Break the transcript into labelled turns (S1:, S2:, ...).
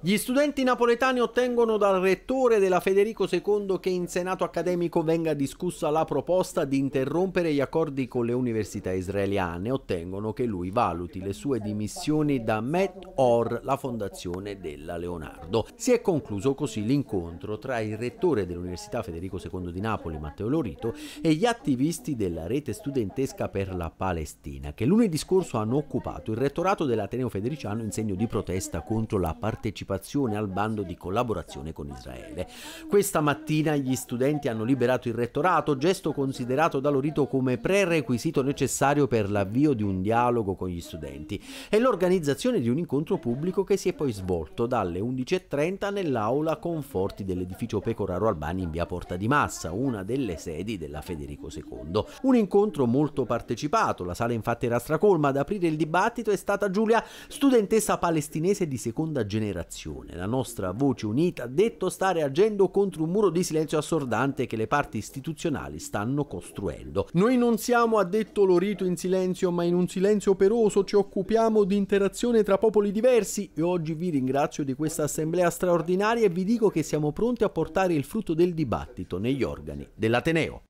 S1: Gli studenti napoletani ottengono dal rettore della Federico II che in Senato accademico venga discussa la proposta di interrompere gli accordi con le università israeliane. Ottengono che lui valuti le sue dimissioni da Met Or, la fondazione della Leonardo. Si è concluso così l'incontro tra il rettore dell'Università Federico II di Napoli, Matteo Lorito, e gli attivisti della rete studentesca per la Palestina, che lunedì scorso hanno occupato il rettorato dell'Ateneo Federiciano in segno di protesta contro la partecipazione partecipazione al bando di collaborazione con Israele. Questa mattina gli studenti hanno liberato il rettorato, gesto considerato da Lorito come prerequisito necessario per l'avvio di un dialogo con gli studenti e l'organizzazione di un incontro pubblico che si è poi svolto dalle 11.30 nell'aula Conforti dell'edificio Pecoraro Albani in via Porta di Massa, una delle sedi della Federico II. Un incontro molto partecipato, la sala infatti era stracolma, ad aprire il dibattito è stata Giulia, studentessa palestinese di seconda generazione nazione. La nostra voce unita ha detto stare agendo contro un muro di silenzio assordante che le parti istituzionali stanno costruendo.
S2: Noi non siamo, ha detto Lorito in silenzio, ma in un silenzio operoso ci occupiamo di interazione tra popoli diversi e oggi vi ringrazio di questa assemblea straordinaria e vi dico che siamo pronti a portare il frutto del dibattito
S1: negli organi dell'Ateneo.